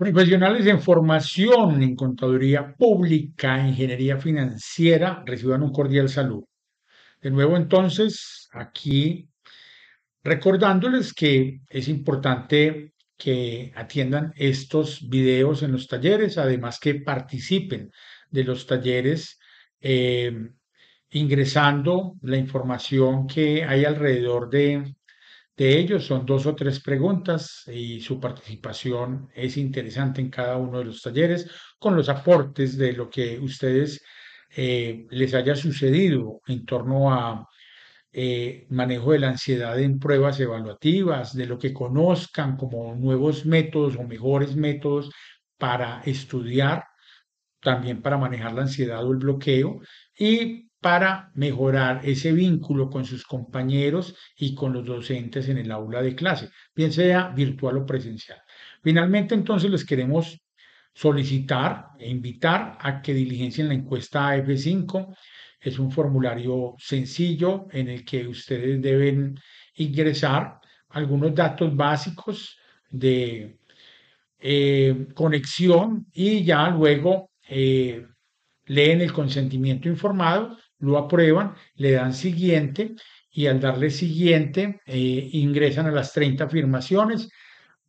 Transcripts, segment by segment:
Profesionales en formación en contaduría pública, ingeniería financiera, reciban un cordial saludo. De nuevo entonces, aquí recordándoles que es importante que atiendan estos videos en los talleres, además que participen de los talleres eh, ingresando la información que hay alrededor de de ellos son dos o tres preguntas y su participación es interesante en cada uno de los talleres con los aportes de lo que ustedes eh, les haya sucedido en torno a eh, manejo de la ansiedad en pruebas evaluativas, de lo que conozcan como nuevos métodos o mejores métodos para estudiar también para manejar la ansiedad o el bloqueo y para mejorar ese vínculo con sus compañeros y con los docentes en el aula de clase, bien sea virtual o presencial. Finalmente, entonces, les queremos solicitar e invitar a que diligencien la encuesta AF5. Es un formulario sencillo en el que ustedes deben ingresar algunos datos básicos de eh, conexión y ya luego eh, leen el consentimiento informado, lo aprueban, le dan siguiente y al darle siguiente eh, ingresan a las 30 afirmaciones,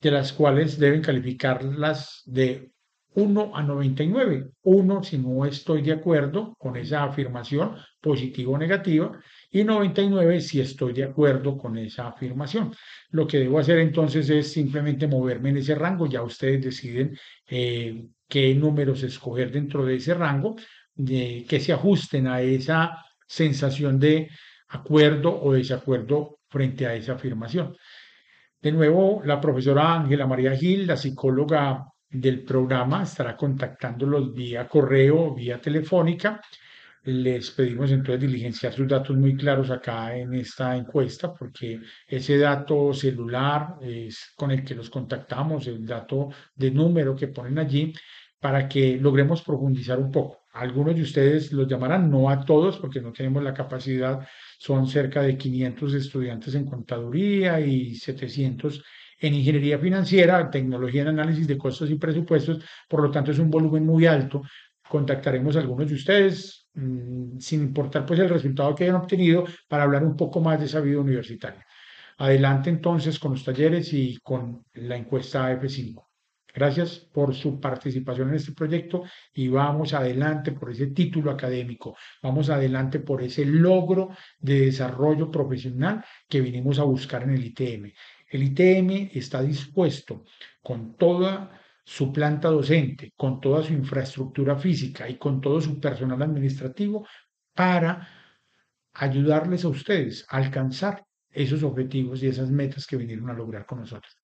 de las cuales deben calificarlas de 1 a 99. 1 si no estoy de acuerdo con esa afirmación positivo o negativa y 99 si estoy de acuerdo con esa afirmación. Lo que debo hacer entonces es simplemente moverme en ese rango. Ya ustedes deciden eh, qué números escoger dentro de ese rango que se ajusten a esa sensación de acuerdo o desacuerdo frente a esa afirmación. De nuevo, la profesora Ángela María Gil, la psicóloga del programa estará contactándolos vía correo, vía telefónica. Les pedimos entonces diligenciar sus datos muy claros acá en esta encuesta, porque ese dato celular es con el que los contactamos, el dato de número que ponen allí, para que logremos profundizar un poco algunos de ustedes los llamarán, no a todos porque no tenemos la capacidad, son cerca de 500 estudiantes en contaduría y 700 en ingeniería financiera, tecnología en análisis de costos y presupuestos, por lo tanto es un volumen muy alto. Contactaremos a algunos de ustedes, mm, sin importar pues el resultado que hayan obtenido, para hablar un poco más de esa vida universitaria. Adelante entonces con los talleres y con la encuesta F5. Gracias por su participación en este proyecto y vamos adelante por ese título académico, vamos adelante por ese logro de desarrollo profesional que vinimos a buscar en el ITM. El ITM está dispuesto con toda su planta docente, con toda su infraestructura física y con todo su personal administrativo para ayudarles a ustedes a alcanzar esos objetivos y esas metas que vinieron a lograr con nosotros.